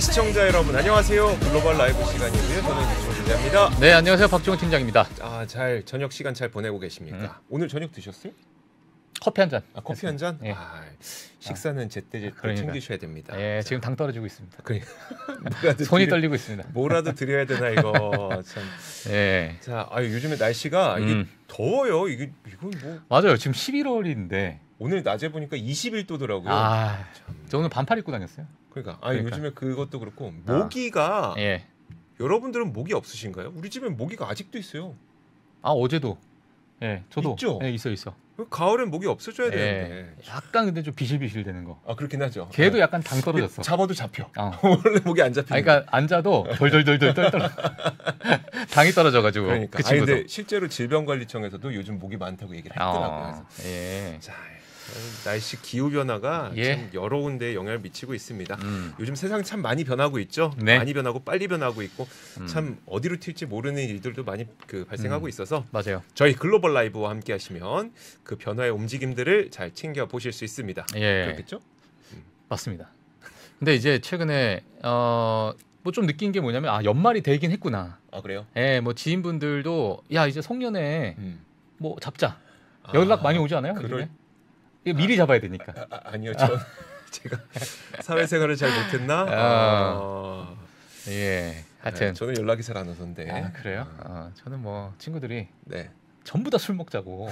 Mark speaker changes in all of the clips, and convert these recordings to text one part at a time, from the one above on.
Speaker 1: 시청자 여러분 안녕하세요. 글로벌 라이브 시간이고요. 저는 김종기입니다 네, 안녕하세요. 박종훈 팀장입니다. 아, 잘 저녁 시간 잘 보내고 계십니까? 음. 오늘 저녁 드셨어요? 커피 한 잔. 아, 커피 한 잔? 예. 아, 식사는 아, 제때 제때 그러니까. 챙기셔야 됩니다. 예, 자. 지금 당 떨어지고 있습니다. 그래. 손이 드려, 떨리고 있습니다. 뭐라도 드려야 되나 이거. 참. 예. 자, 아 요즘에 날씨가 음. 이게 더워요. 이게 이거 뭐 맞아요. 지금 11월인데 오늘 낮에 보니까 21도더라고요. 아,
Speaker 2: 저 오늘 반팔 입고 다녔어요. 그러니까 아 그러니까.
Speaker 1: 요즘에 그것도 그렇고 아. 모기가 아, 예. 여러분들은 모기 없으신가요? 우리 집엔 모기가 아직도 있어요. 아 어제도 예 저도 있죠. 예, 있어 있어. 가을엔 모기 없어져야 예, 되는데 약간 근데 좀 비실비실 되는 거. 아 그렇긴 하죠. 걔도 네. 약간 당 떨어졌어. 잡아도 잡혀. 어. 원래 목이 안 잡혀. 아, 그러니까 앉아도 덜덜덜덜 떨떨. 당이 떨어져가지고. 그러니까. 그친 아니, 근데 실제로 질병관리청에서도 요즘 모기 많다고 얘기를 했더라고요. 어. 예. 자 날씨 기후 변화가 예. 참 여러 군데 영향을 미치고 있습니다. 음. 요즘 세상 참 많이 변하고 있죠. 네. 많이 변하고 빨리 변하고 있고 음. 참 어디로 튈지 모르는 일들도 많이 그 발생하고 음. 있어서 맞아요. 저희 글로벌 라이브와 함께 하시면 그 변화의 움직임들을 잘 챙겨 보실 수 있습니다. 예. 그렇겠죠?
Speaker 2: 음. 맞습니다. 근데 이제 최근에 어 뭐 좀 느낀 게 뭐냐면 아 연말이 되긴 했구나. 아 그래요? 예, 뭐 지인분들도 야 이제 송년회 음. 뭐 잡자. 아. 연락 아, 많이 오지 않아요? 그럴 이거 미리 잡아야 되니까.
Speaker 1: 아, 아, 아니요, 전 제가 사회생활을 잘 못했나? 아. 어. 예. 하여튼 네, 저는 연락이 잘 안 오던데. 아, 그래요? 아. 아, 저는 뭐 친구들이 네.
Speaker 2: 전부 다 술 먹자고.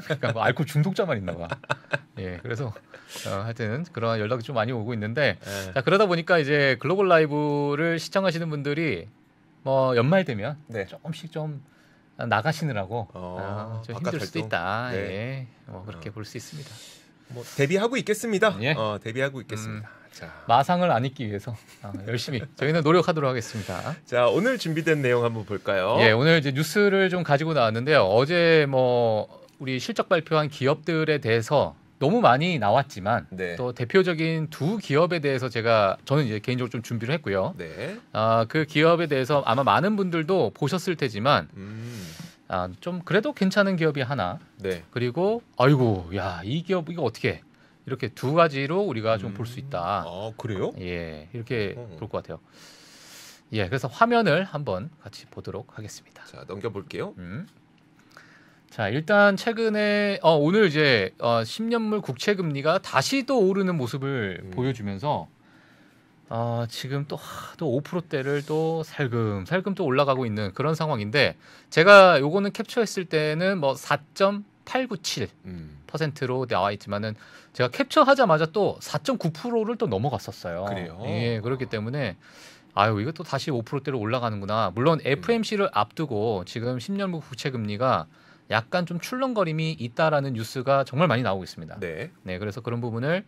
Speaker 2: 그러니까 뭐 알코올 중독자만 있나 봐. 예. 그래서 어, 하여튼 그런 연락이 좀 많이 오고 있는데 네. 자, 그러다 보니까 이제 글로벌 라이브를 시청하시는 분들이 뭐 연말 되면 네. 조금씩 좀 나가시느라고 어, 아, 좀 힘들 수도 있다. 네. 예. 뭐 그렇게 어. 볼수 있습니다.
Speaker 1: 뭐 데뷔하고 있겠습니다. 예. 어, 데뷔하고 있겠습니다. 음. 자.
Speaker 2: 마상을 안 잊기 위해서 아, 열심히 저희는 노력하도록 하겠습니다.
Speaker 1: 자 오늘 준비된 내용 한번 볼까요? 예,
Speaker 2: 오늘 이제 뉴스를 좀 가지고 나왔는데요. 어제 뭐 우리 실적 발표한 기업들에 대해서 너무 많이 나왔지만 네. 또 대표적인 두 기업에 대해서 제가 저는 이제 개인적으로 좀 준비를 했고요. 네. 아, 그 기업에 대해서 아마 많은 분들도 보셨을 테지만 음. 아, 좀 그래도 괜찮은 기업이 하나. 네. 그리고 아이고 야 이 기업 이거 어떻게 이렇게 두 가지로 우리가 좀 볼수 음. 있다. 아 그래요? 예 이렇게 어. 볼것 같아요. 예 그래서 화면을 한번 같이 보도록 하겠습니다. 자 넘겨볼게요. 음. 자, 일단 최근에 어, 오늘 이제 어, 10년물 국채 금리가 다시 또 오르는 모습을 음. 보여주면서 어, 지금 또, 하, 또 5%대를 또 살금 살금 또 올라가고 있는 그런 상황인데 제가 요거는 캡처했을 때는 뭐4.897 음. 퍼센트로 나와 있지만은 제가 캡처하자마자 또 4.9%를 또 넘어갔었어요. 그래요. 예, 그렇기 때문에 아유 이것도 다시 5%대로 올라가는구나. 물론 FMC를 음. 앞두고 지금 10년물 국채 금리가 약간 좀 출렁거림이 있다라는 뉴스가 정말 많이 나오고 있습니다. 네. 네 그래서 그런 부분을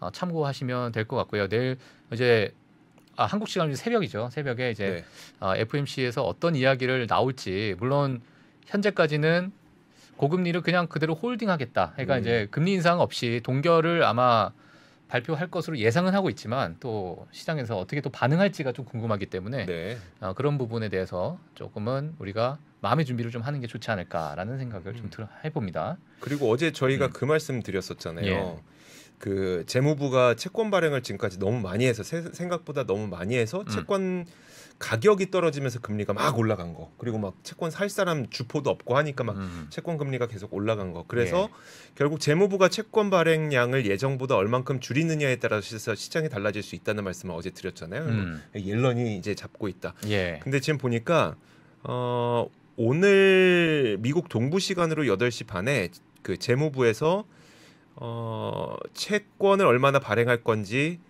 Speaker 2: 어, 참고하시면 될 것 같고요. 내일 이제 아, 한국 시간으로 새벽이죠. 새벽에 이제 네. 어, 아, FMC에서 어떤 이야기를 나올지 물론 현재까지는 고금리를 그냥 그대로 홀딩하겠다. 그러니까 음. 이제 금리 인상 없이 동결을 아마 발표할 것으로 예상은 하고 있지만 또 시장에서 어떻게 또 반응할지가 좀 궁금하기 때문에 네. 어, 그런 부분에 대해서 조금은 우리가 마음의 준비를 좀 하는 게 좋지 않을까라는 생각을 음. 좀 해봅니다.
Speaker 1: 그리고 어제 저희가 음. 그 말씀 드렸었잖아요. 예. 그 재무부가 채권 발행을 지금까지 너무 많이 해서 세, 생각보다 너무 많이 해서 음. 채권 음. 가격이 떨어지면서 금리가 막 올라간 거 그리고 막 채권 살 사람 주포도 없고 하니까 막 음. 채권 금리가 계속 올라간 거 그래서 예. 결국 재무부가 채권 발행량을 예정보다 얼만큼 줄이느냐에 따라서 시장이 달라질 수 있다는 말씀을 어제 드렸잖아요 음. 옐런이 이제 잡고 있다 예. 근데 지금 보니까 어~ 오늘 미국 동부 시간으로 여덟 시 반에 그 재무부에서 어, 채권을 얼마나 발행할 건지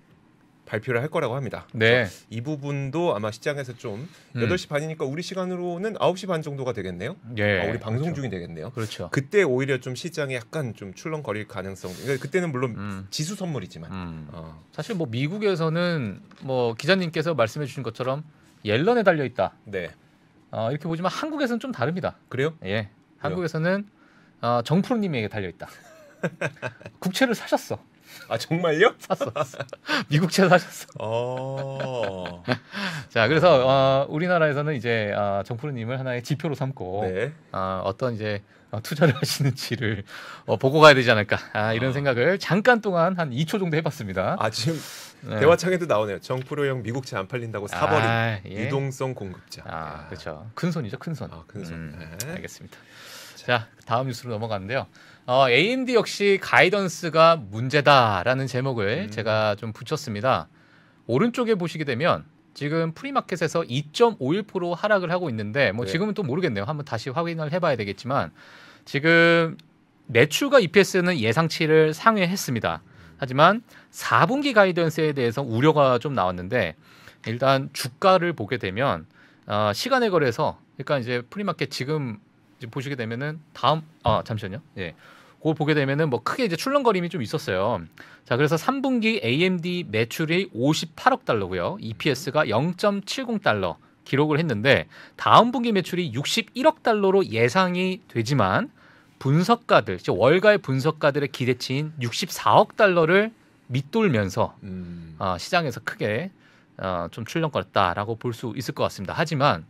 Speaker 1: 발표를 할 거라고 합니다. 네. 이 부분도 아마 시장에서 좀 음. 8시 반이니까 우리 시간으로는 9시 반 정도가 되겠네요. 예. 아, 우리 방송 그렇죠. 중이 되겠네요. 그렇죠. 그때 오히려 좀 시장에 약간 좀 출렁거릴 가능성. 그러니까 그때는 물론 음. 지수 선물이지만. 음. 어. 사실 뭐 미국에서는 뭐 기자님께서 말씀해 주신
Speaker 2: 것처럼 옐런에 달려 있다. 네. 어, 이렇게 보지만 한국에서는 좀 다릅니다. 그래요? 예. 한국에서는 어, 정프로님에게 달려 있다. 국채를 사셨어.
Speaker 1: 아 정말요? 샀어.
Speaker 2: 미국채 사셨어. 어. 자 그래서 어, 우리나라에서는 이제 어, 아, 정프로님을 하나의 지표로 삼고 네. 어, 어떤 이제 어, 투자를 하시는지를 어, 보고 가야 되지 않을까 아, 이런 아. 생각을 잠깐 동안 한 2초 정도 해봤습니다. 아 지금 네. 대화창에도
Speaker 1: 나오네요. 정프로형 미국채 안 팔린다고 사버린 아, 예. 유동성 공급자. 아. 그렇죠.
Speaker 2: 큰 손이죠 큰 손. 아,
Speaker 1: 큰 손. 음, 네. 알겠습니다.
Speaker 2: 자 다음 뉴스로 넘어가는데요. 어, AMD 역시 가이던스가 문제다라는 제목을 음. 제가 좀 붙였습니다. 오른쪽에 보시게 되면 지금 프리마켓에서 2.51% 하락을 하고 있는데 뭐 네. 지금은 또 모르겠네요. 한번 다시 확인을 해봐야 되겠지만 지금 매출과 EPS는 예상치를 상회했습니다. 하지만 4분기 가이던스에 대해서 우려가 좀 나왔는데 일단 주가를 보게 되면 어, 시간에걸래서 그러니까 이제 프리마켓 지금 보시게 되면은 다음 아 잠시만요. 예. 그걸 보게 되면은 뭐 크게 이제 출렁거림이 좀 있었어요. 자, 그래서 3분기 AMD 매출이 58억 달러고요. EPS가 0.70 달러 기록을 했는데 다음 분기 매출이 61억 달러로 예상이 되지만 분석가들, 즉 월가의 분석가들의 기대치인 64억 달러를 밑돌면서 음. 어, 시장에서 크게 어, 좀 출렁거렸다라고 볼 수 있을 것 같습니다. 하지만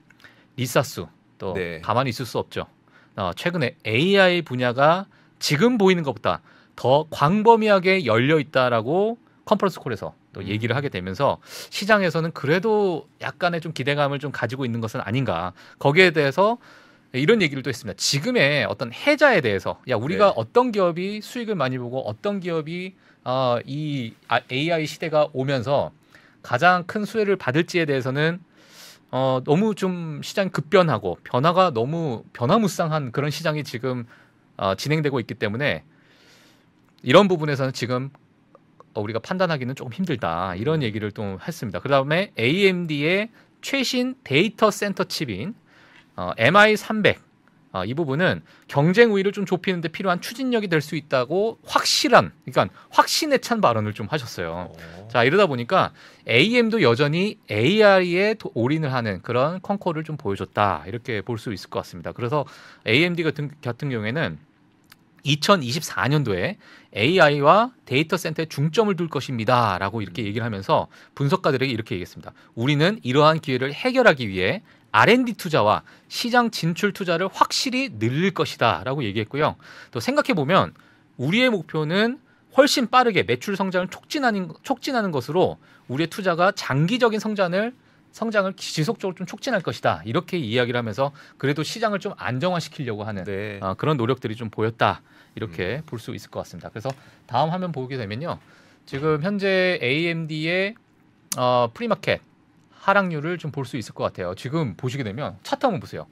Speaker 2: 리사스또 네. 가만히 있을 수 없죠. 어, 최근에 AI 분야가 지금 보이는 것보다 더 광범위하게 열려 있다라고 컨퍼런스 콜에서 또 음. 얘기를 하게 되면서 시장에서는 그래도 약간의 좀 기대감을 좀 가지고 있는 것은 아닌가 거기에 대해서 이런 얘기를 또 했습니다. 지금의 어떤 해자에 대해서 야 우리가 네. 어떤 기업이 수익을 많이 보고 어떤 기업이 어, 이 AI 아, 시대가 오면서 가장 큰 수혜를 받을지에 대해서는 어, 너무 좀 시장 이 급변하고 변화가 너무 변화무쌍한 그런 시장이 지금 어, 진행되고 있기 때문에 이런 부분에서는 지금 어, 우리가 판단하기는 조금 힘들다 이런 음. 얘기를 또 했습니다. 그 다음에 AMD의 최신 데이터 센터 칩인 어, MI300 어, 이 부분은 경쟁 우위를 좀 좁히는데 필요한 추진력이 될 수 있다고 확실한 그러니까 확신에 찬 발언을 좀 하셨어요. 오. 어. 자 이러다 보니까 AM도 여전히 AR에 도, 올인을 하는 그런 컨콜을 좀 보여줬다 이렇게 볼 수 있을 것 같습니다. 그래서 AMD 같은 같은 경우에는 2024년도에 AI와 데이터 센터에 중점을 둘 것입니다. 라고 이렇게 얘기를 하면서 분석가들에게 이렇게 얘기했습니다. 우리는 이러한 기회를 해결하기 위해 R&D 투자와 시장 진출 투자를 확실히 늘릴 것이다. 라고 얘기했고요. 또 생각해보면 우리의 목표는 훨씬 빠르게 매출 성장을 촉진하는, 촉진하는 것으로 우리의 투자가 장기적인 성장을 성장을 지속적으로 좀 촉진할 것이다 이렇게 이야기를 하면서 그래도 시장을 좀 안정화시키려고 하는 네. 어, 그런 노력들이 좀 보였다 이렇게 음. 볼수 있을 것 같습니다. 그래서 다음 화면 보게 되면요, 지금 현재 AMD의 어, 프리마켓 하락률을 좀 볼 수 있을 것 같아요. 지금 보시게 되면 차트 한번 보세요.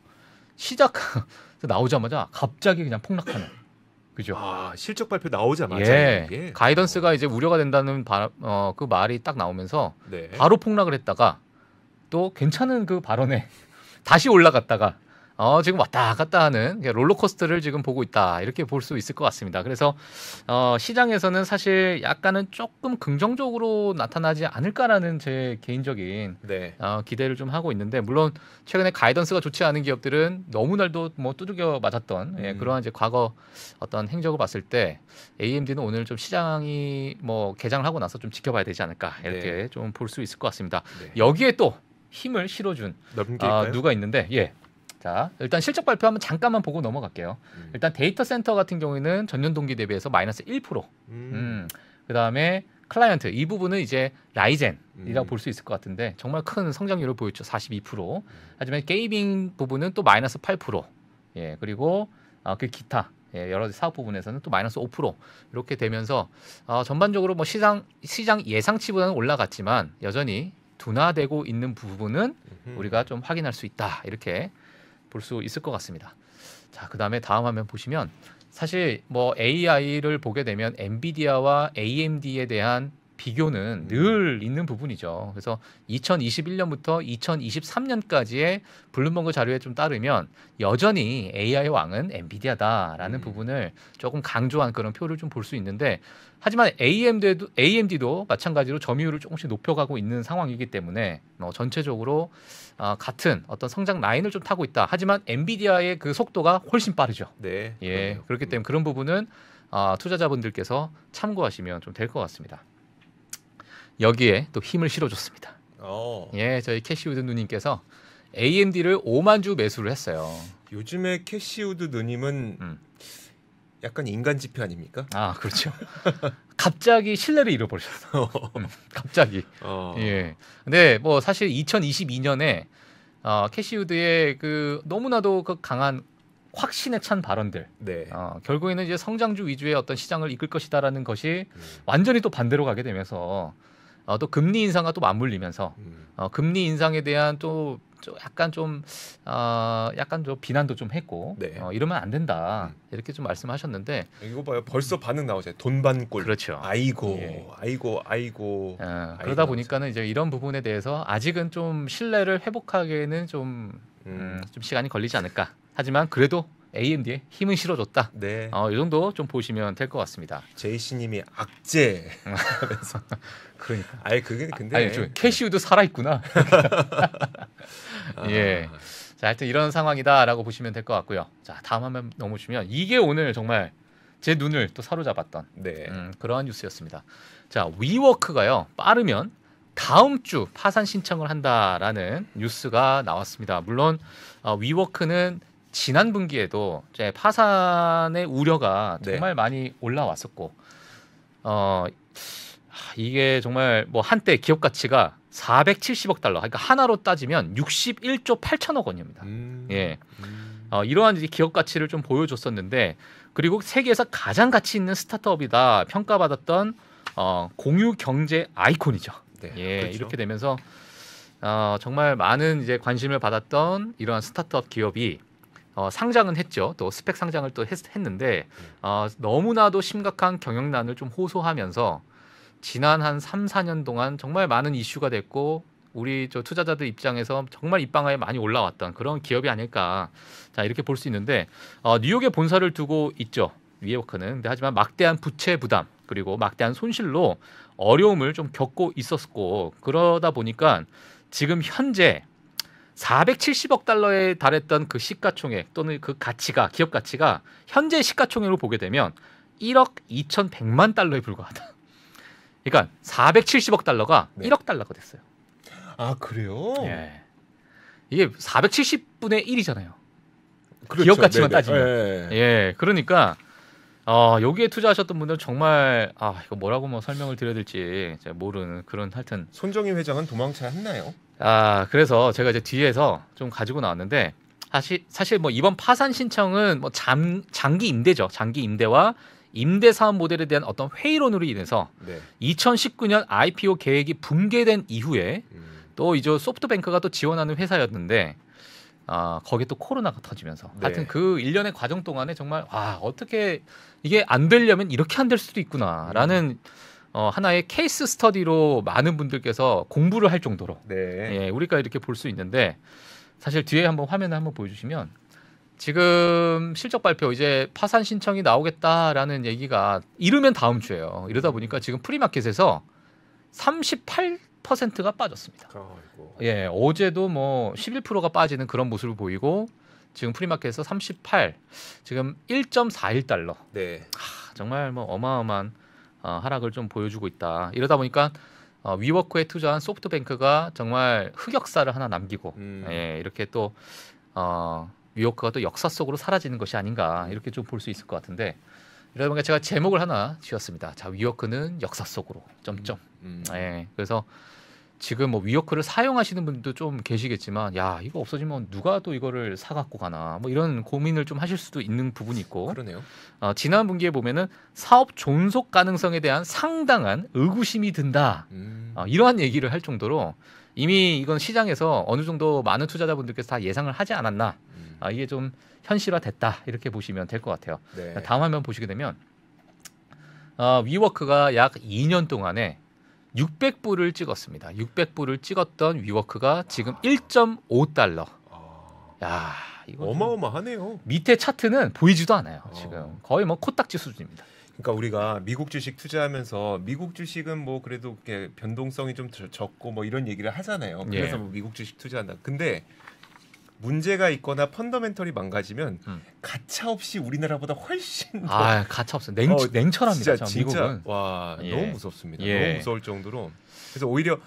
Speaker 2: 시작 나오자마자 갑자기 그냥 폭락하는. 그죠? 아, 실적 발표 나오자마자 예, 가이던스가 어. 이제 우려가 된다는 바, 어, 그 말이 딱 나오면서 네. 바로 폭락을 했다가 또 괜찮은 그 발언에 다시 올라갔다가 어, 지금 왔다 갔다 하는 롤러코스터를 지금 보고 있다 이렇게 볼 수 있을 것 같습니다. 그래서 어, 시장에서는 사실 약간은 조금 긍정적으로 나타나지 않을까라는 제 개인적인 네. 어, 기대를 좀 하고 있는데 물론 최근에 가이던스가 좋지 않은 기업들은 너무날도뭐 두들겨 맞았던 예, 음. 예, 그러한 이제 과거 어떤 행적을 봤을 때 AMD는 오늘 좀 시장이 뭐 개장을 하고 나서 좀 지켜봐야 되지 않을까 이렇게 네. 좀볼 수 있을 것 같습니다. 네. 여기에 또 힘을 실어준 어, 누가 있는데 예. 자 일단 실적 발표 한번 잠깐만 보고 넘어갈게요. 음. 일단 데이터 센터 같은 경우에는 전년 동기 대비해서 마이너스 1%. 음. 음. 그다음에 클라이언트 이 부분은 이제 라이젠이라고 음. 볼수 있을 것 같은데 정말 큰 성장률을 보였죠 42% 음. 하지만 게이밍 부분은 또 마이너스 8%예 그리고 아, 그 기타 예, 여러 사업 부분에서는 또 마이너스 5% 이렇게 되면서 어, 전반적으로 뭐 시장 시장 예상치보다는 올라갔지만 여전히 둔화되고 있는 부분은 우리가 좀 확인할 수 있다 이렇게 볼 수 있을 것 같습니다. 자, 그 다음에 다음 화면 보시면 사실 뭐 AI를 보게 되면 엔비디아와 AMD에 대한 비교는 음. 늘 있는 부분이죠. 그래서 2021년부터 2023년까지의 블룸버그 자료에 좀 따르면 여전히 AI 왕은 엔비디아다라는 음. 부분을 조금 강조한 그런 표를 좀 볼 수 있는데 하지만 AMD도, AMD도 마찬가지로 점유율을 조금씩 높여가고 있는 상황이기 때문에 어, 전체적으로 어, 같은 어떤 성장 라인을 좀 타고 있다. 하지만 엔비디아의 그 속도가 훨씬 빠르죠. 네. 예. 그러네요. 그렇기 때문에 그런 부분은 어, 투자자분들께서 참고하시면 좀 될 것 같습니다. 여기에 또 힘을 실어줬습니다. 오. 어. 예, 저희 캐시우드
Speaker 1: 누님께서 AMD를 5만 주 매수를 했어요. 요즘에 캐시우드 누님은 음. 약간 인간 지표 아닙니까? 아 그렇죠. 갑자기 신뢰를 잃어버리셨어. 어. 음, 갑자기. 어... 예. 근데 뭐 사실 2022년에
Speaker 2: 어, 캐시우드의 그 너무나도 그 강한 확신에 찬 발언들. 네. 어, 결국에는 이제 성장주 위주의 어떤 시장을 이끌 것이다라는 것이 음. 완전히 또 반대로 가게 되면서 어, 또 금리 인상과 또 맞물리면서 음. 어, 금리 인상에 대한 또 약간 좀 어, 약간 좀 비난도 좀 했고 네. 어, 이러면 안 된다 음. 이렇게 좀 말씀하셨는데 이거 봐요 벌써 반응 나오잖아요 돈 반꼴 그렇죠 아이고 예. 아이고 아이고, 어, 아이고 그러다 보니까는 이제 이런 부분에 대해서 아직은 좀 신뢰를 회복하기에는 좀, 음. 음, 좀 시간이 걸리지 않을까 하지만 그래도 AMD에 힘은 실어줬다. 네. 어, 이 정도 좀 보시면 될 것 같습니다. 제이씨님이 악재. 그러니까. 아니 그게 아, 근데. 아니 좀 캐시우드 살아있구나. 예. 아. 자, 하여튼 이런 상황이다라고 보시면 될 것 같고요. 자, 다음 화면 넘어주면 이게 오늘 정말 제 눈을 또 사로잡았던 네. 음, 그러한 뉴스였습니다. 자, 위워크가요 빠르면 다음 주 파산 신청을 한다라는 뉴스가 나왔습니다. 물론 어, 위워크는 지난 분기에도 이제 파산의 우려가 네. 정말 네. 많이 올라왔었고 어 이게 정말 뭐 한때 기업 가치가 470억 달러 그러니까 하나로 따지면 61조 8천억 원입니다. 음. 예. 음. 어, 이러한 기업 가치를 좀 보여줬었는데 그리고 세계에서 가장 가치 있는 스타트업이다 평가받았던 어, 공유 경제 아이콘이죠. 네, 예, 그렇죠. 이렇게 되면서 어, 정말 많은 이제 관심을 받았던 이러한 스타트업 기업이 어, 상장은 했죠. 또 스펙 상장을 또 했, 했 는데 어, 너무나도 심각한 경영난을 좀 호소하면서 지난 한 3, 4년 동안 정말 많은 이슈가 됐고 우리 저 투자자들 입장에서 정말 입방아에 많이 올라왔던 그런 기업이 아닐까. 자, 이렇게 볼 수 있는데 어, 뉴욕에 본사를 두고 있죠. 위에워크는. 근데 하지만 막대한 부채 부담 그리고 막대한 손실로 어려움을 좀 겪고 있었고 그러다 보니까 지금 현재 470억 달러에 달했던 그 시가총액 또는 그 가치가 기업 가치가 현재 시가총액으로 보게 되면 1억 2,100만 달러에 불과하다. 그러니까 470억 달러가 네. 1억 달러가 됐어요. 아 그래요? 예. 이게 470분의 1이잖아요.
Speaker 1: 그렇죠. 기업 가치만 네네. 따지면. 예.
Speaker 2: 예. 예 그러니까 어, 여기에 투자하셨던 분들 정말 아 이거 뭐라고 뭐 설명을 드려야 될지 모르는 그런 하여튼
Speaker 1: 손정희 회장은 도망쳐야 했나요?
Speaker 2: 아 그래서 제가 이제 뒤에서 좀 가지고 나왔는데 사실 사실 뭐 이번 파산 신청은 뭐 잠, 장기 임대죠 장기 임대와 임대 사업 모델에 대한 어떤 회의론으로 인해서 네. 2019년 IPO 계획이 붕괴된 이후에 음. 또 이제 소프트뱅크가 또 지원하는 회사였는데 아, 거기에 또 코로나가 터지면서 네. 하여튼 그 일련의 과정 동안에 정말 와, 어떻게 이게 안 되려면 이렇게 안 될 수도 있구나라는 음. 어, 하나의 케이스 스터디로 많은 분들께서 공부를 할 정도로 네. 예, 우리가 이렇게 볼 수 있는데 사실 뒤에 한번 화면을 한번 보여주시면 지금 실적 발표 이제 파산 신청이 나오겠다라는 얘기가 이르면 다음 주예요. 이러다 보니까 지금 프리마켓에서 38 10%가 빠졌습니다. 아이고. 그러니까 예, 어제도 뭐 11%가 빠지는 그런 모습을 보이고 지금 프리마켓에서 38, 지금 1.41달러. 네. 하, 정말 뭐 어마어마한 어, 하락을 좀 보여주고 있다. 이러다 보니까 어, 위워크에 투자한 소프트뱅크가 정말 흑역사를 하나 남기고 음. 예, 이렇게 또 어, 위워크가또 역사 속으로 사라지는 것이 아닌가 이렇게 좀 볼 수 있을 것 같은데 이러다 보니까 제가 제목을 하나 지었습니다. 자, 위워크는 역사 속으로 점점. 음. 음. 예, 그래서 지금 뭐위워크를 사용하시는 분도 좀 계시겠지만 야 이거 없어지면 누가 또 이거를 사 갖고 가나 뭐 이런 고민을 좀 하실 수도 있는 부분이 있고 그러네요. 어, 지난 분기에 보면은 사업 존속 가능성에 대한 상당한 의구심이 든다 음. 어, 이러한 얘기를 할 정도로 이미 이건 시장에서 어느 정도 많은 투자자분들께서 다 예상을 하지 않았나 음. 아, 이게 좀 현실화됐다 이렇게 보시면 될 것 같아요. 네. 다음 화면 보시게 되면 어, 위워크가 약 2년 동안에 600불을 찍었습니다. 600불을 찍었던 위워크가 지금
Speaker 1: 1.5달러. 야, 이거 어마어마하네요. 밑에 차트는 보이지도 않아요. 어. 지금 거의 뭐 코딱지 수준입니다. 그러니까 우리가 미국 주식 투자하면서 미국 주식은 뭐 그래도 이렇게 변동성이 좀 적고 뭐 이런 얘기를 하잖아요. 그래서 예. 뭐 미국 주식 투자한다. 근데 문제가 있거나 펀더멘털이 망가지면 음. 가차 없이 우리나라보다 훨씬 아, 더 아, 가차 없어. 냉, 어, 냉철합니다. 진짜, 진짜 미국은. 와, 예. 너무 무섭습니다. 예. 너무 무서울 정도로. 그래서 오히려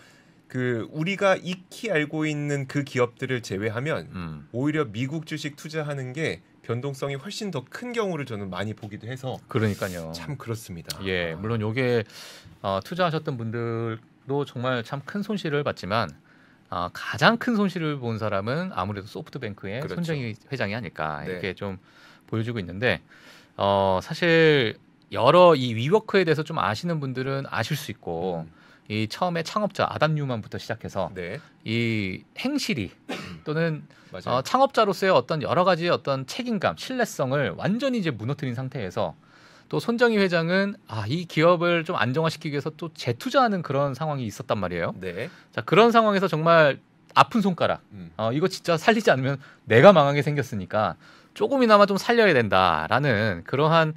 Speaker 1: 그 우리가 익히 알고 있는 그 기업들을 제외하면 음. 오히려 미국 주식 투자하는 게 변동성이 훨씬 더 큰 경우를 저는 많이 보기도 해서 그러니까요. 참 그렇습니다.
Speaker 2: 예, 물론 요게 어, 투자하셨던 분들도 정말 참 큰 손실을 봤지만 어, 가장 큰 손실을 본 사람은 아무래도 소프트뱅크의 그렇죠. 손정희 회장이 아닐까 네. 이렇게 네. 좀 보여주고 있는데 어, 사실 여러 이 위워크에 대해서 좀 아시는 분들은 아실 수 있고 음. 이 처음에 창업자 아담 뉴만부터 시작해서 네. 이 행실이 음. 또는 어, 창업자로서의 어떤 여러 가지 어떤 책임감, 신뢰성을 완전히 이제 무너뜨린 상태에서 또 손정희 회장은 아, 이 기업을 좀 안정화시키기 위해서 또 재투자하는 그런 상황이 있었단 말이에요. 네. 자, 그런 상황에서 정말 아픈 손가락. 음. 어, 이거 진짜 살리지 않으면 내가 망하게 생겼으니까 조금이나마 좀 살려야 된다라는 그러한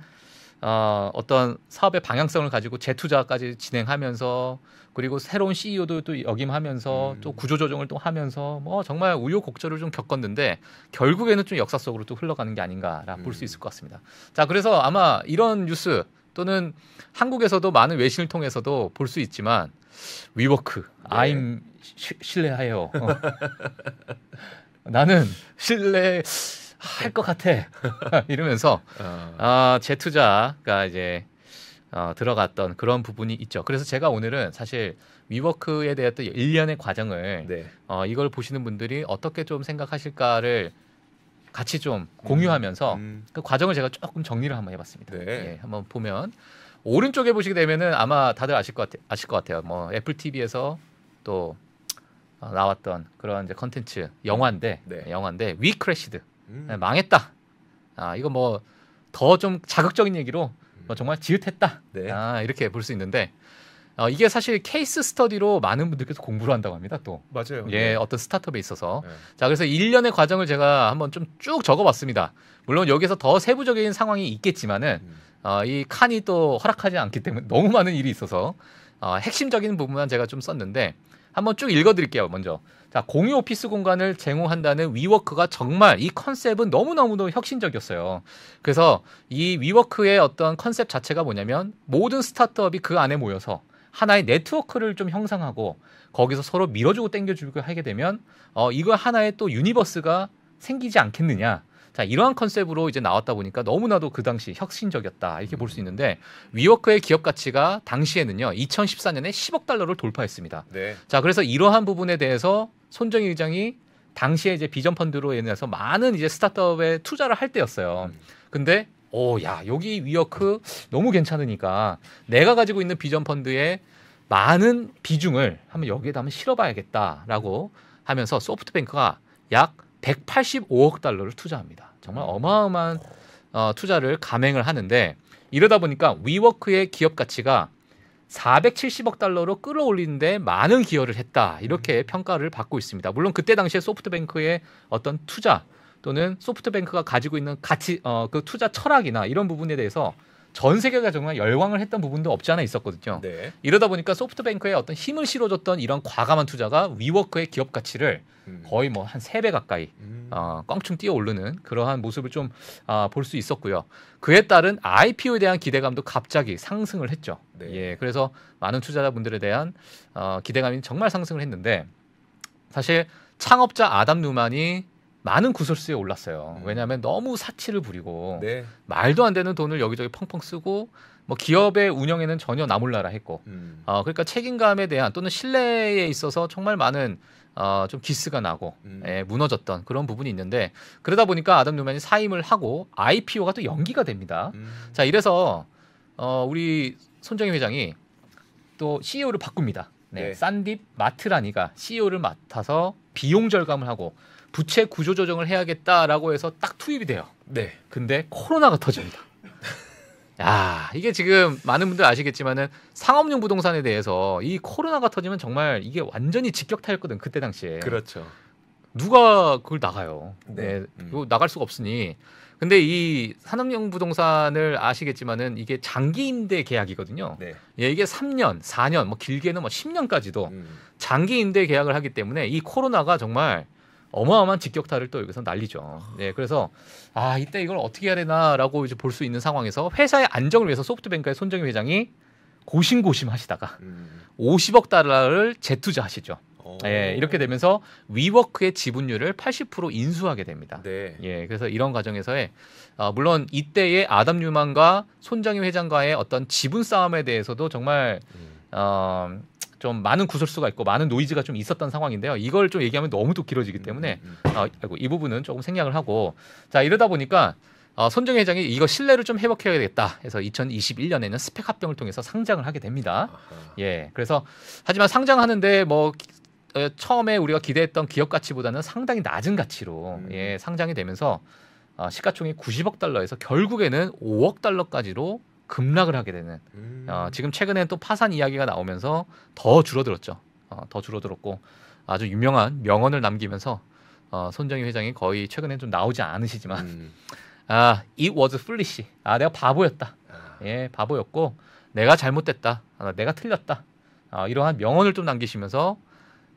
Speaker 2: 어, 어떤 사업의 방향성을 가지고 재투자까지 진행하면서 그리고 새로운 CEO도 또 역임하면서 음. 또 구조조정을 또 하면서 뭐 정말 우여곡절을 좀 겪었는데 결국에는 좀 역사 속으로 또 흘러가는 게 아닌가라 음. 볼수 있을 것 같습니다. 자 그래서 아마 이런 뉴스 또는 한국에서도 많은 외신을 통해서도 볼 수 있지만 위워크 네. 아임 시, 신뢰하여 어. 나는 신뢰 할것 같아 이러면서 어, 아, 재투자가 이제 어, 들어갔던 그런 부분이 있죠. 그래서 제가 오늘은 사실 위워크에 대한 또 일련의 과정을 네. 어, 이걸 보시는 분들이 어떻게 좀 생각하실까를 같이 좀 공유하면서 음, 음. 그 과정을 제가 조금 정리를 한번 해봤습니다. 네. 예, 한번 보면 오른쪽에 보시게 되면은 아마 다들 아실 것 같, 아실 아것 같아요. 뭐 애플 TV에서 또 어, 나왔던 그런 이제 컨텐츠 영화인데 네. 영화인데 위크래시드 음. 네, 망했다. 아 이거 뭐 더 좀 자극적인 얘기로 뭐 음. 정말 지읒했다. 네. 아 이렇게 볼 수 있는데 어, 이게 사실 케이스 스터디로 많은 분들께서 공부를 한다고 합니다. 또 맞아요. 예, 네. 어떤 스타트업에 있어서 네. 자 그래서 1년의 과정을 제가 한번 좀 쭉 적어봤습니다. 물론 여기서 더 세부적인 상황이 있겠지만은 음. 어, 이 칸이 또 허락하지 않기 때문에 너무 많은 일이 있어서 어, 핵심적인 부분만 제가 좀 썼는데 한번 쭉 읽어드릴게요. 먼저 자 공유 오피스 공간을 제공한다는 위워크가 정말 이 컨셉은 너무너무도 혁신적이었어요. 그래서 이 위워크의 어떤 컨셉 자체가 뭐냐면 모든 스타트업이 그 안에 모여서 하나의 네트워크를 좀 형성하고 거기서 서로 밀어주고 땡겨주고 하게 되면 어 이거 하나의 또 유니버스가 생기지 않겠느냐 자 이러한 컨셉으로 이제 나왔다 보니까 너무나도 그 당시 혁신적이었다 이렇게 볼 수 있는데 위워크의 기업 가치가 당시에는요 2014년에 10억 달러를 돌파했습니다. 네. 자 그래서 이러한 부분에 대해서 손정희 의장이 당시에 이제 비전 펀드로 인해서 많은 이제 스타트업에 투자를 할 때였어요. 음. 근데 오, 야, 여기 위워크 너무 괜찮으니까 내가 가지고 있는 비전 펀드에 많은 비중을 한번 여기에다 한번 실어봐야겠다라고 하면서 소프트뱅크가 약 185억 달러를 투자합니다. 정말 어마어마한 어, 투자를 감행을 하는데 이러다 보니까 위워크의 기업 가치가 470억 달러로 끌어올리는데 많은 기여를 했다. 이렇게 음. 평가를 받고 있습니다. 물론 그때 당시에 소프트뱅크의 어떤 투자 또는 소프트뱅크가 가지고 있는 가치 어, 그 투자 철학이나 이런 부분에 대해서 전 세계가 정말 열광을 했던 부분도 없지 않아 있었거든요. 네. 이러다 보니까 소프트뱅크에 어떤 힘을 실어줬던 이런 과감한 투자가 위워크의 기업 가치를 음. 거의 뭐 한3배 가까이 음. 어, 껑충 뛰어 오르는 그러한 모습을 좀 아, 볼수 어, 있었고요. 그에 따른 IPO에 대한 기대감도 갑자기 상승을 했죠. 네. 예, 그래서 많은 투자자분들에 대한 어, 기대감이 정말 상승을 했는데 사실 창업자 아담 누만이 많은 구설수에 올랐어요. 음. 왜냐하면 너무 사치를 부리고 네. 말도 안 되는 돈을 여기저기 펑펑 쓰고 뭐 기업의 운영에는 전혀 나몰라라 했고, 음. 어, 그러니까 책임감에 대한 또는 신뢰에 있어서 정말 많은 어, 좀 기스가 나고 음. 예, 무너졌던 그런 부분이 있는데 그러다 보니까 아담 누맨이 사임을 하고 IPO가 또 연기가 됩니다. 음. 자 이래서 어, 우리 손정희 회장이 또 CEO를 바꿉니다. 네, 네. 산딥 마트라니가 CEO를 맡아서 비용 절감을 하고 부채 구조 조정을 해야겠다라고 해서 딱 투입이 돼요. 네. 근데 코로나가 터집니다. 야, 이게 지금 많은 분들 아시겠지만은 상업용 부동산에 대해서 이 코로나가 터지면 정말 이게 완전히 직격타였거든 그때 당시에. 그렇죠. 누가 그걸 나가요. 네. 네. 음. 나갈 수가 없으니. 근데 이 산업용 부동산을 아시겠지만은 이게 장기 임대 계약이거든요. 네. 예, 이게 3년, 4년, 뭐 길게는 뭐 10년까지도 음. 장기 임대 계약을 하기 때문에 이 코로나가 정말 어마어마한 직격타를 또 여기서 날리죠. 네, 그래서 아 이때 이걸 어떻게 해야 되나라고 이제 볼 수 있는 상황에서 회사의 안정을 위해서 소프트뱅크의 손정희 회장이 고심고심하시다가 음. 50억 달러를 재투자하시죠. 어. 예, 이렇게 되면서 위워크의 지분율을 80% 인수하게 됩니다. 네. 예, 그래서 이런 과정에서의 아, 물론 이때의 아담 뉴만과 손정희 회장과의 어떤 지분 싸움에 대해서도 정말 음. 어, 좀 많은 구설수가 있고 많은 노이즈가 좀 있었던 상황인데요. 이걸 좀 얘기하면 너무 또 길어지기 음, 때문에 음, 음. 어, 이 부분은 조금 생략을 하고 자 이러다 보니까 어, 손정 회장이 이거 신뢰를 좀 회복해야겠다 해서 2021년에는 스펙 합병을 통해서 상장을 하게 됩니다. 예, 그래서 하지만 상장하는데 뭐 에, 어, 처음에 우리가 기대했던 기업 가치보다는 상당히 낮은 가치로 음. 예, 상장이 되면서 어, 시가총액 90억 달러에서 결국에는 5억 달러까지로 급락을 하게 되는 어, 음. 어, 지금 최근엔 또 파산 이야기가 나오면서 더 줄어들었죠. 어, 더 줄어들었고 아주 유명한 명언을 남기면서 어, 손정희 회장이 거의 최근엔 좀 나오지 않으시지만 음. 아, it was foolish. 아, 내가 바보였다. 아. 예, 바보였고 내가 잘못됐다. 아, 내가 틀렸다. 아, 이러한 명언을 좀 남기시면서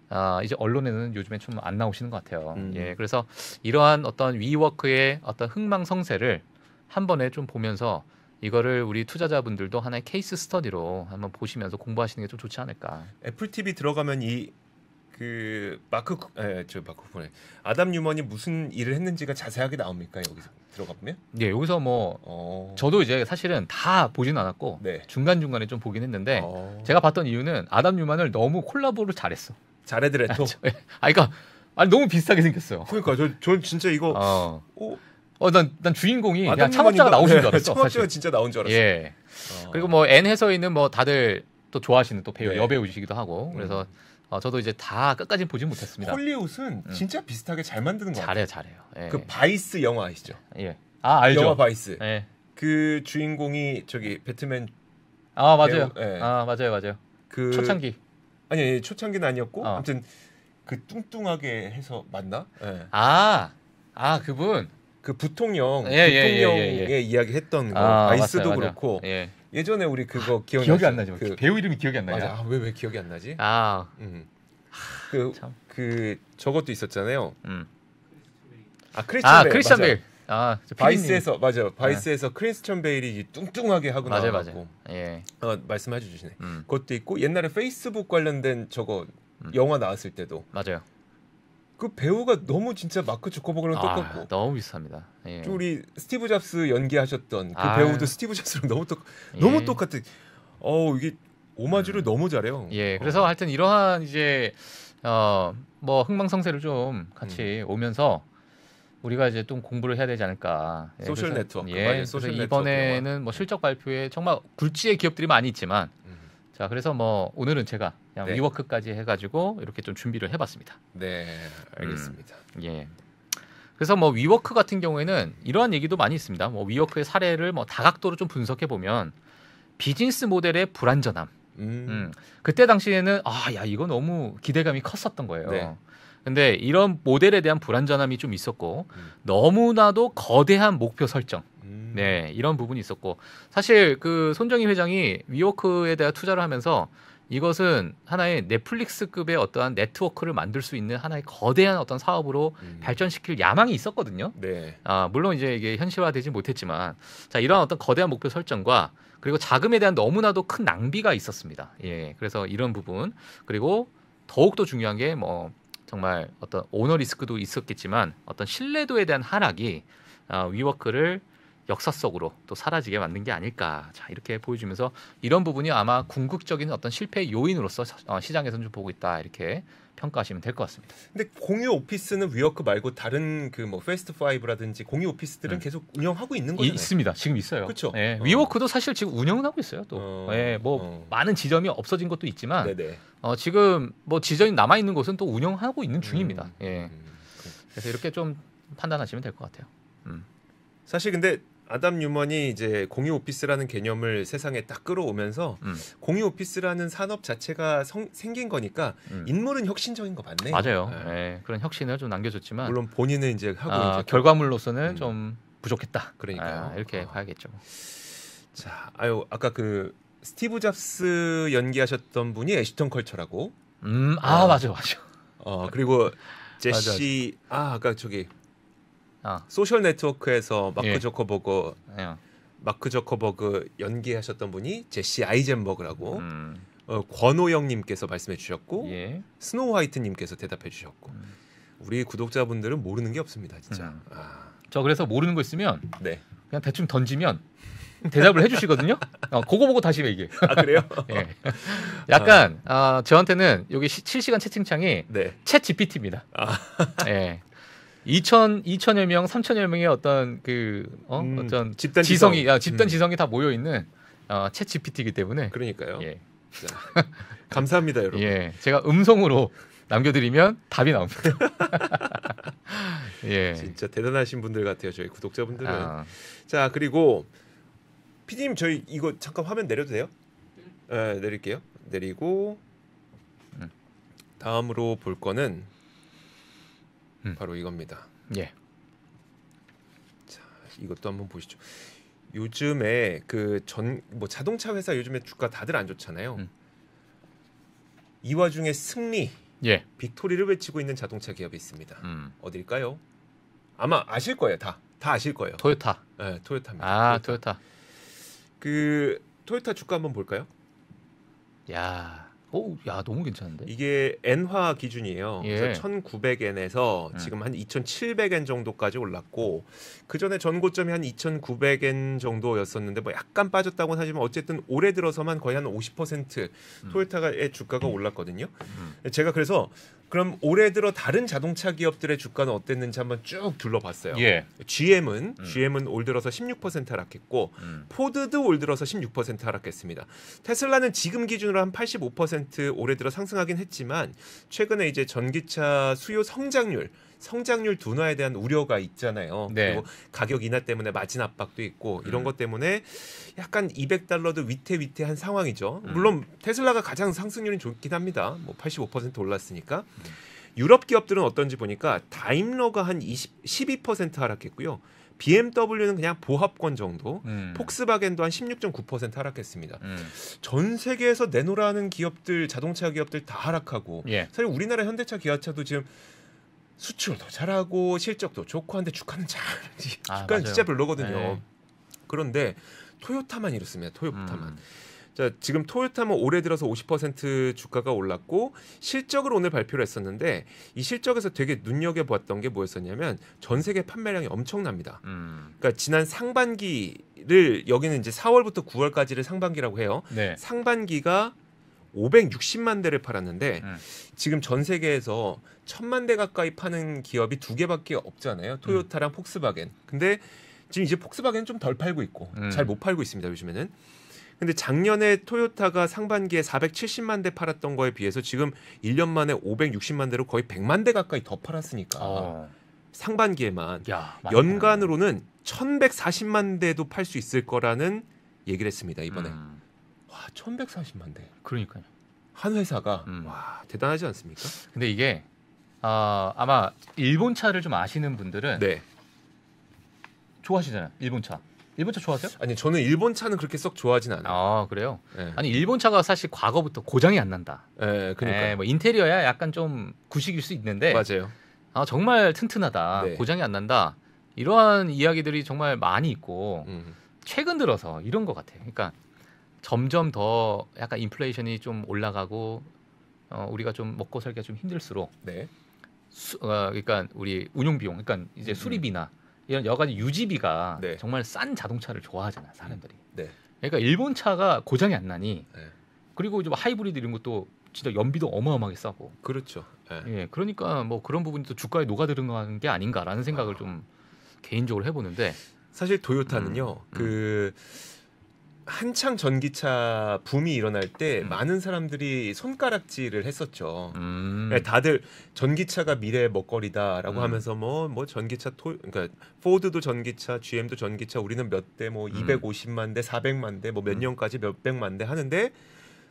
Speaker 2: 아, 이제 언론에는 요즘에 좀 안 나오시는 것 같아요. 음. 예, 그래서 이러한 어떤 위워크의 어떤 흥망성쇠를 한 번에 좀 보면서 이거를 우리 투자자분들도 하나의 케이스 스터디로 한번 보시면서 공부하시는 게 좀 좋지 않을까.
Speaker 1: 애플 TV 들어가면 이 그 마크 에저 마크 보네 아담 유먼이 무슨 일을 했는지가 자세하게 나옵니까 여기서 들어가 보면? 네 예, 여기서 뭐
Speaker 2: 어... 저도 이제 사실은 다 보진 않았고 네. 중간 중간에 좀 보긴 했는데 어... 제가 봤던 이유는 아담 유먼을 너무 콜라보를 잘했어. 잘해드레토. 아 그러니까 아니 너무 비슷하게 생겼어요. 그러니까 저전 진짜 이거 어. 오... 어, 어, 난, 난 주인공이 아, 그냥 창업자가 나오신 줄 알았어. 창업자가 진짜 나온 줄 알았어. 예. 어. 그리고 뭐 N 해서 있는 뭐 다들 또 좋아하시는 또 배우 네. 여배우이시기도 하고 음. 그래서 어, 저도 이제 다 끝까지 보진 못했습니다.
Speaker 1: 헐리웃은 음. 진짜 비슷하게 잘 만드는 거 같아요. 잘해요, 잘해요. 예. 그 바이스 영화 아시죠? 예. 아 알죠. 영화 바이스. 예. 그 주인공이 저기 배트맨. 아 맞아요. 배우, 예. 아 맞아요, 맞아요. 그 초창기. 아니, 아니 초창기는 아니었고 어. 아무튼 그 뚱뚱하게 해서 맞나? 예. 아, 아 그분. 그 부통령 예, 예, 예, 예 부통령의 예, 이야기 했던 거 아, 이스도 맞아요, 그렇고 맞아요. 예. 전에 우리 그거 아, 기억이 기억안 나죠. 그, 배우 이름이 기억이 안 나요. 아왜왜 아, 왜 기억이 안 나지? 아, 음. 그, 아, 참. 그 저것도 있었잖아요. 음. 아크리스천 아, 베일. 크리스찬 베일. 아, 바이스에서 맞아요. 바이스에서 네. 크리스천 베일이 뚱뚱하게 하고 맞아요, 나왔고. 맞아요. 예. 어, 말씀해 주시네. 음. 그것도 있고 옛날에 페이스북 관련된 저거 음. 영화 나왔을 때도 맞아요. 그 배우가 너무 진짜 마크 주커버그랑 아, 똑같고 아, 너무 비슷합니다. 예. 우리 스티브 잡스 연기하셨던 그 아. 배우도 스티브 잡스랑 너무 똑 예. 너무 똑같은. 어 이게 오마주를 음. 너무 잘해요. 예,
Speaker 2: 어. 그래서 어. 하여튼 이러한 이제 어뭐 흥망성쇠를 좀 같이 음. 오면서 우리가 이제 좀 공부를 해야 되지 않을까. 소셜 네트워크. 예, 소셜 그래서 예, 이번에는 네트워크뭐 실적 발표에 정말 굴지의 기업들이 많이 있지만. 음. 자, 그래서 뭐 오늘은 제가 그냥 네. 리워크까지 해가지고 이렇게 좀 준비를 해봤습니다.
Speaker 1: 네, 음, 알겠습니다.
Speaker 2: 음, 예. 그래서 뭐 위워크 같은 경우에는 이러한 얘기도 많이 있습니다. 뭐 위워크의 사례를 뭐 다각도로 좀 분석해 보면 비즈니스 모델의 불완전함. 음. 음. 그때 당시에는 아, 야 이거 너무 기대감이 컸었던 거예요. 네. 근데 이런 모델에 대한 불안전함이 좀 있었고 음. 너무나도 거대한 목표 설정. 음. 네, 이런 부분이 있었고 사실 그 손정희 회장이 위워크에 대한 투자를 하면서 이것은 하나의 넷플릭스급의 어떠한 네트워크를 만들 수 있는 하나의 거대한 어떤 사업으로 음. 발전시킬 야망이 있었거든요. 네. 아, 물론 이제 이게 현실화되지 못했지만 자, 이런 어떤 거대한 목표 설정과 그리고 자금에 대한 너무나도 큰 낭비가 있었습니다. 예. 그래서 이런 부분 그리고 더욱더 중요한 게뭐 정말 어떤 오너 리스크도 있었겠지만 어떤 신뢰도에 대한 하락이 어, 위워크를 역사 속으로 또 사라지게 만든 게 아닐까. 자, 이렇게 보여주면서 이런 부분이 아마 궁극적인 어떤 실패
Speaker 1: 요인으로서 어, 시장에서는 좀 보고 있다. 이렇게 평가하시면 될 것 같습니다. 근데 공유 오피스는 위워크 말고 다른 그 뭐 페스트 파이브라든지 공유 오피스들은 음. 계속 운영하고 있는 거잖아요. 있습니다. 지금 있어요. 그렇죠. 예, 어. 위워크도 사실 지금 운영은 하고 있어요. 또 어. 예, 뭐 어. 많은 지점이 없어진 것도
Speaker 2: 있지만 어, 지금 뭐 지점이 남아 있는 곳은 또 운영하고 있는 중입니다. 음. 예. 음. 그래서 이렇게 좀 판단하시면 될 것 같아요.
Speaker 1: 음. 사실 근데 아담 유먼이 이제 공유 오피스라는 개념을 세상에 딱 끌어오면서 음. 공유 오피스라는 산업 자체가 성, 생긴 거니까 음. 인물은 혁신적인 거 맞네. 맞아요. 네. 네. 그런 혁신을 좀 남겨줬지만 물론 본인은 이제 하고 아, 이제 결과물로서는 음. 좀 부족했다. 그러니까 아, 이렇게 어. 봐야겠죠. 자, 아유 아까 그 스티브 잡스 연기하셨던 분이 애쉬턴 컬처라고. 음, 아 어. 맞아 맞아. 어 그리고 제시 맞아, 맞아. 아 아까 저기 어. 소셜 네트워크에서 마크 예. 저커버그 예. 마크 저커버그 연기하셨던 분이 제시 아이젠버그라고 음. 어, 권호영님께서 말씀해 주셨고 예. 스노우 화이트님께서 대답해 주셨고 음. 우리 구독자분들은 모르는 게 없습니다 진짜. 음. 아. 저 그래서 모르는 거 있으면 네.
Speaker 2: 그냥 대충 던지면 대답을 해주시거든요. 어, 그거 보고 다시 얘기해. 아 그래요? 예. 약간 아. 어, 저한테는 여기 시, 실시간 채팅창이 네. 챗 GPT입니다. 아. 예. 2천 2천여 명, 3천여 명의 어떤 그 어? 음, 떤 집단 지성. 이 아, 야, 집단 음. 지성이 다 모여 있는 어, 챗 GPT이기 때문에 그러니까요. 예. 감사합니다, 여러분. 예. 제가 음성으로 남겨드리면 답이 나옵니다.
Speaker 1: 예. 진짜 대단하신 분들 같아요, 저희 구독자분들은. 아. 자, 그리고 피디님 저희 이거 잠깐 화면 내려도 돼요? 네, 내릴게요. 내리고 음. 다음으로 볼 거는 음. 바로 이겁니다. 예. 자, 이것도 한번 보시죠. 요즘에 그 전 뭐 자동차 회사 요즘에 주가 다들 안 좋잖아요. 음. 이 와중에 승리, 예. 빅토리를 외치고 있는 자동차 기업이 있습니다. 음. 어딜까요? 아마 아실 거예요, 다. 다 아실 거예요. 토요타. 네, 토요타입니다. 아, 토요타. 토요타. 그 토요타 주가 한번 볼까요? 야, 오, 야
Speaker 2: 너무 괜찮은데.
Speaker 1: 이게 엔화 기준이에요. 예. 그래서 1,900엔에서 음. 지금 한 2,700엔 정도까지 올랐고 그 전에 전고점이 한 2,900엔 정도였었는데 뭐 약간 빠졌다고는 하지만 어쨌든 올해 들어서만 거의 한 50% 음. 토요타의 주가가 올랐거든요. 음. 제가 그래서 그럼 올해 들어 다른 자동차 기업들의 주가는 어땠는지 한번 쭉 둘러봤어요. 예. GM은 음. GM은 올 들어서 16% 하락했고 음. 포드도 올 들어서 16% 하락했습니다. 테슬라는 지금 기준으로 한 85% 올해 들어 상승하긴 했지만 최근에 이제 전기차 수요 성장률 성장률 둔화에 대한 우려가 있잖아요. 네. 그리고 가격 인하 때문에 마진 압박도 있고 이런 음. 것 때문에 약간 200달러도 위태위태한 상황이죠. 음. 물론 테슬라가 가장 상승률이 좋긴 합니다. 뭐 85% 올랐으니까. 유럽 기업들은 어떤지 보니까 다임러가 한 20, 12% 하락했고요. BMW는 그냥 보합권 정도, 음. 폭스바겐도 한 16.9% 하락했습니다. 음. 전 세계에서 내놓으라는 기업들, 자동차 기업들 다 하락하고, 예. 사실 우리나라 현대차, 기아차도 지금 수출도 잘하고 실적도 좋고 한데 주가는 잘 아, 주가는 진짜 별로거든요. 네. 그런데 토요타만 이렇습니다. 토요타만. 음. 자, 지금 토요타 만 올해 들어서 50% 주가가 올랐고 실적을 오늘 발표를 했었는데 이 실적에서 되게 눈여겨 보았던게 뭐였었냐면 전 세계 판매량이 엄청납니다. 음. 그러니까 지난 상반기를 여기는 이제 4월부터 9월까지를 상반기라고 해요. 네. 상반기가 560만 대를 팔았는데 음. 지금 전 세계에서 천만 대 가까이 파는 기업이 두 개밖에 없잖아요. 토요타랑 음. 폭스바겐. 근데 지금 이제 폭스바겐 좀덜 팔고 있고 음. 잘못 팔고 있습니다. 요즘에는. 근데 작년에 토요타가 상반기에 470만 대 팔았던 거에 비해서 지금 1년 만에 560만 대로 거의 100만 대 가까이 더 팔았으니까 어. 상반기에만 야, 연간으로는 1,140만 대도 팔 수 있을 거라는 얘기를 했습니다 이번에. 음. 1140만 대. 그러니까요. 한 회사가 음. 와 대단하지 않습니까? 근데 이게 어, 아마 일본
Speaker 2: 차를 좀 아시는 분들은 네. 좋아하시잖아요. 일본 차. 일본 차 좋아하세요? 아니 저는 일본 차는 그렇게 썩 좋아하진 않아요. 아 그래요? 네. 아니 일본 차가 사실 과거부터 고장이 안 난다. 네, 그러니까 뭐 인테리어야 약간 좀 구식일 수 있는데 맞아요. 아 정말 튼튼하다. 네. 고장이 안 난다. 이러한 이야기들이 정말 많이 있고 음. 최근 들어서 이런 것 같아요. 그러니까 점점 더 약간 인플레이션이 좀 올라가고 어, 우리가 좀 먹고 살기가 좀 힘들수록 네. 수, 어, 그러니까 우리 운용 비용, 그러니까 이제 음, 음. 수리비나 이런 여러 가지 유지비가 네. 정말 싼 자동차를 좋아하잖아 사람들이. 음, 네. 그러니까 일본 차가 고장이 안 나니 네. 그리고 이제 하이브리드 이런 것도 진짜 연비도 어마어마하게 싸고. 그렇죠. 예. 예 그러니까 뭐 그런 부분도 주가에 녹아드는
Speaker 1: 게 아닌가라는 생각을 아. 좀 개인적으로 해보는데. 사실 도요타는요. 음, 음. 그 한창 전기차 붐이 일어날 때 음. 많은 사람들이 손가락질을 했었죠. 음. 네, 다들 전기차가 미래의 먹거리다라고 음. 하면서 뭐뭐 뭐 전기차 토 그러니까 포드도 전기차, GM도 전기차, 우리는 몇 대 뭐 250만 대, 400만 뭐 음. 대, 뭐몇 음. 년까지 몇백만 대 하는데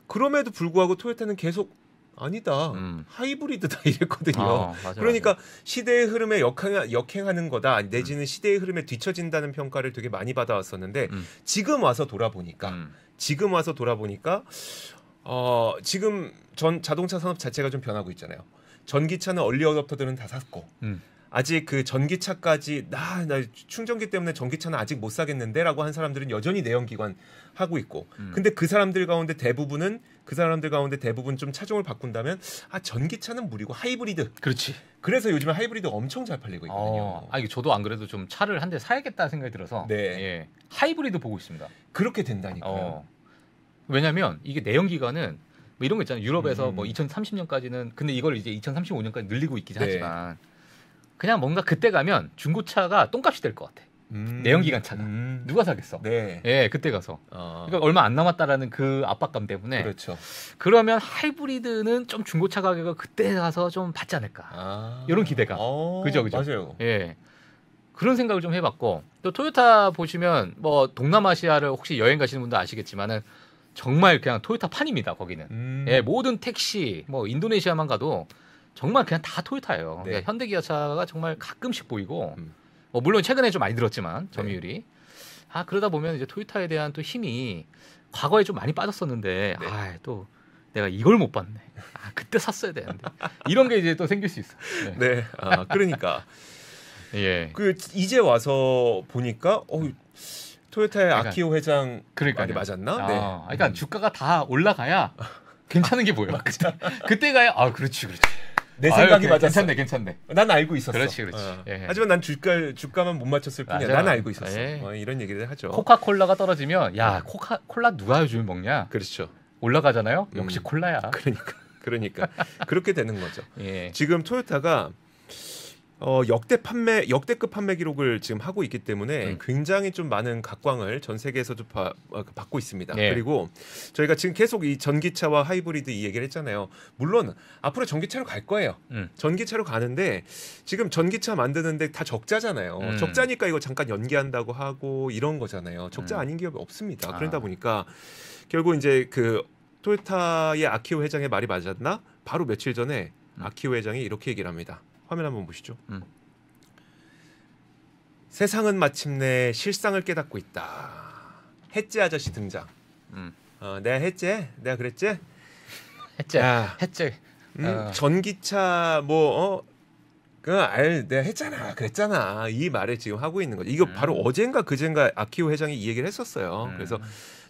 Speaker 1: 그럼에도 불구하고 토요타는 계속 아니다. 음. 하이브리드다 이랬거든요. 어, 맞아, 그러니까 맞아. 시대의 흐름에 역행, 역행하는 거다. 내지는 음. 시대의 흐름에 뒤처진다는 평가를 되게 많이 받아왔었는데 음. 지금 와서 돌아보니까 음. 지금 와서 돌아보니까 어, 지금 전 자동차 산업 자체가 좀 변하고 있잖아요. 전기차는 얼리 어답터들은 다 샀고 음. 아직 그 전기차까지 나, 나 충전기 때문에 전기차는 아직 못 사겠는데라고 한 사람들은 여전히 내연기관 하고 있고 음. 근데 그 사람들 가운데 대부분은 그 사람들 가운데 대부분 좀 차종을 바꾼다면 아 전기차는 무리고 하이브리드 그렇지 그래서 요즘에 하이브리드 엄청 잘 팔리고 어. 있거든요 어, 아 이게 저도 안 그래도 좀 차를 한 대 사야겠다 생각이 들어서 네 예, 하이브리드 보고 있습니다 그렇게
Speaker 2: 된다니까요 어. 왜냐하면 이게 내연기관은 뭐 이런 거 있잖아요 유럽에서 음. 뭐 2030년까지는 근데 이걸 이제 2035년까지 늘리고 있긴 네. 하지만 그냥 뭔가 그때 가면 중고차가 똥값이 될 것 같아. 음. 내연기관 차가 음. 누가 사겠어? 네. 예, 그때 가서. 어. 그러니까 얼마 안 남았다라는 그 압박감 때문에. 그렇죠. 그러면 하이브리드는 좀 중고차 가격을 그때 가서 좀 받지 않을까? 아. 이런 기대감. 어. 그죠, 그죠. 맞아요. 예. 그런 생각을 좀 해봤고 또 토요타 보시면 뭐 동남아시아를 혹시 여행 가시는 분들 아시겠지만은 정말 그냥 토요타 판입니다 거기는 음. 예 모든 택시 뭐 인도네시아만 가도 정말 그냥 다 토요타예요. 그러니까 네. 그러니까 현대기아차가 정말 가끔씩 보이고 음. 어, 물론 최근에 좀 많이 들었지만 네. 점유율이 네. 아 그러다 보면 이제 토요타에 대한 또 힘이 과거에 좀 많이 빠졌었는데 네. 아또 내가 이걸
Speaker 1: 못 봤네. 아 그때 샀어야 되는데 이런 게 이제 또 생길 수 있어.
Speaker 2: 네, 네. 아 그러니까 예.
Speaker 1: 그 이제 와서 보니까 어. 음. 토요타의 그러니까, 아키오 회장 그러니까 맞았나? 아, 네. 그러니까 음. 주가가 다 올라가야 괜찮은 게 보여. 그때 가야 아 그렇지 그렇지.
Speaker 2: 내 아, 생각이 맞아어 괜찮네,
Speaker 1: 괜찮네. 난 알고 있었어. 그렇지, 그렇지. 어. 예, 예. 하지만 난 주가 주가만 못 맞췄을 뿐이야. 맞아. 난 알고 있었어. 아, 예. 어, 이런 얘기를 하죠. 코카콜라가
Speaker 2: 떨어지면 야 코카콜라 누가 요즘 먹냐? 그렇죠. 올라가잖아요. 역시 음. 콜라야.
Speaker 1: 그러니까, 그러니까 그렇게 되는 거죠. 예. 지금 토요타가 어, 역대 판매 역대급 판매 기록을 지금 하고 있기 때문에 음. 굉장히 좀 많은 각광을 전 세계에서 좀 바, 어, 그 받고 있습니다. 네. 그리고 저희가 지금 계속 이 전기차와 하이브리드 이 얘기를 했잖아요. 물론 앞으로 전기차로 갈 거예요. 음. 전기차로 가는데 지금 전기차 만드는데 다 적자잖아요. 음. 적자니까 이거 잠깐 연기한다고 하고 이런 거잖아요. 적자 음. 아닌 기업이 없습니다. 아. 그러다 보니까 결국 이제 그 토요타의 아키오 회장의 말이 맞았나? 바로 며칠 전에 음. 아키오 회장이 이렇게 얘기를 합니다. 화면 한번 보시죠. 음. 세상은 마침내 실상을 깨닫고 있다. 햇째 아저씨 등장. 음. 어, 내가 햇째, 내가 그랬지. 햇째, 야, 째 음, 어. 전기차 뭐 어, 그알 내가 했잖아, 그랬잖아. 이 말을 지금 하고 있는 거죠. 이거 음. 바로 어젠가 그젠가 아키오 회장이 이 얘기를 했었어요. 음. 그래서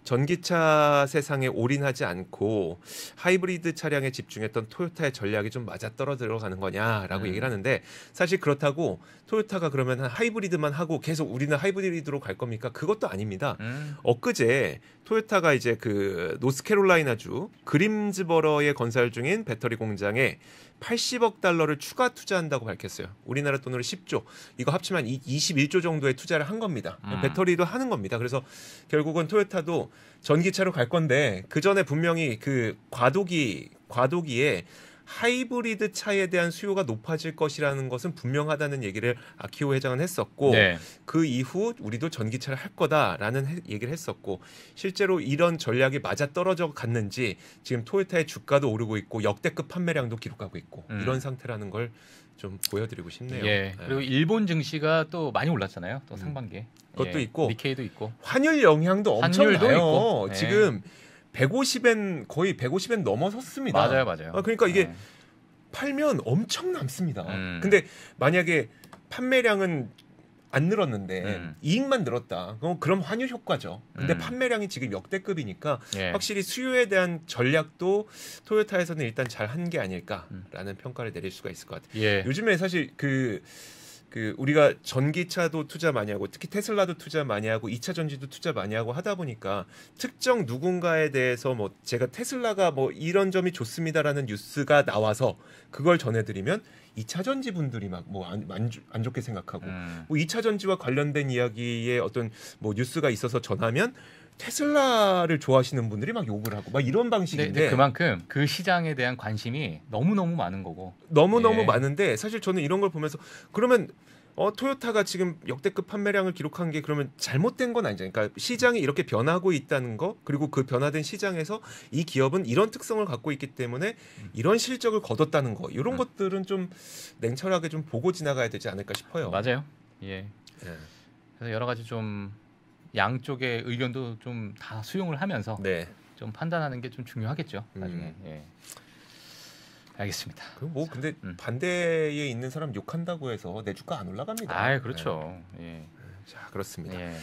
Speaker 1: 전기차 세상에 올인하지 않고 하이브리드 차량에 집중했던 토요타의 전략이 좀 맞아떨어져 가는 거냐라고 네. 얘기를 하는데 사실 그렇다고 토요타가 그러면 하이브리드만 하고 계속 우리는 하이브리드로 갈 겁니까? 그것도 아닙니다. 음. 엊그제 토요타가 이제 그 노스캐롤라이나주 그림즈버러의 건설 중인 배터리 공장에 80억 달러를 추가 투자한다고 밝혔어요. 우리나라 돈으로 10조. 이거 합치면 21조 정도의 투자를 한 겁니다. 음. 배터리도 하는 겁니다. 그래서 결국은 토요타도 전기차로 갈 건데 그 전에 분명히 그 과도기 과도기에 하이브리드 차에 대한 수요가 높아질 것이라는 것은 분명하다는 얘기를 아키오 회장은 했었고 네. 그 이후 우리도 전기차를 할 거다라는 해, 얘기를 했었고 실제로 이런 전략이 맞아 떨어져 갔는지 지금 토요타의 주가도 오르고 있고 역대급 판매량도 기록하고 있고 음. 이런 상태라는 걸 좀 보여드리고 싶네요. 예. 네. 그리고 일본 증시가 또 많이 올랐잖아요. 또 음. 상반기에 음. 그것도 예. 있고 미케이도 있고 환율 영향도 엄청 나요. 있고. 예. 지금 예. 150엔 거의 150엔 넘어섰습니다. 맞아요, 맞아요. 어, 그러니까 이게 네. 팔면 엄청 남습니다. 음. 근데 만약에 판매량은 안 늘었는데 음. 이익만 늘었다. 그럼, 그럼 환율 효과죠. 근데 음. 판매량이 지금 역대급이니까 예. 확실히 수요에 대한 전략도 토요타에서는 일단 잘 한 게 아닐까라는 음. 평가를 내릴 수가 있을 것 같아요. 예. 요즘에 사실 그그 우리가 전기차도 투자 많이 하고 특히 테슬라도 투자 많이 하고 이차 전지도 투자 많이 하고 하다 보니까 특정 누군가에 대해서 뭐 제가 테슬라가 뭐 이런 점이 좋습니다라는 뉴스가 나와서 그걸 전해드리면 이차 전지 분들이 막 뭐안 안, 안 좋게 생각하고 음. 뭐 2차 전지와 관련된 이야기에 어떤 뭐 뉴스가 있어서 전하면 테슬라를 좋아하시는 분들이 막 욕을 하고 막 이런 네, 방식인데 네, 그만큼 그 시장에 대한 관심이 너무 너무 많은 거고 너무 너무 예. 많은데 사실 저는 이런 걸 보면서 그러면 어 토요타가 지금 역대급 판매량을 기록한 게 그러면 잘못된 건 아니잖아요. 그러니까 시장이 이렇게 변하고 있다는 거 그리고 그 변화된 시장에서 이 기업은 이런 특성을 갖고 있기 때문에 이런 실적을 거뒀다는 거 이런 음. 것들은 좀 냉철하게 좀 보고 지나가야 되지 않을까 싶어요. 맞아요.
Speaker 2: 예. 예. 그래서 여러 가지 좀 양쪽의 의견도 좀 다 수용을 하면서 네. 좀 판단하는 게 좀 중요하겠죠. 음. 나중에. 음. 예.
Speaker 1: 알겠습니다. 그뭐 근데 음. 반대에 있는 사람 욕한다고 해서 내 주가 안 올라갑니다. 아, 그렇죠. 네. 예. 자 그렇습니다. 예.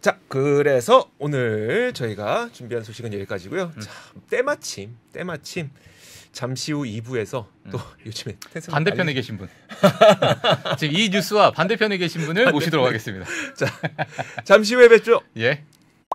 Speaker 1: 자 그래서 오늘 저희가 준비한 소식은 여기까지고요. 음. 자 때마침 때마침 잠시 후 2부에서 또 음. 요즘에 반대편에 계신 분
Speaker 2: 지금 이 뉴스와 반대편에 계신 분을 모시도록 하겠습니다. 자
Speaker 1: 잠시 후에 뵙죠. 예.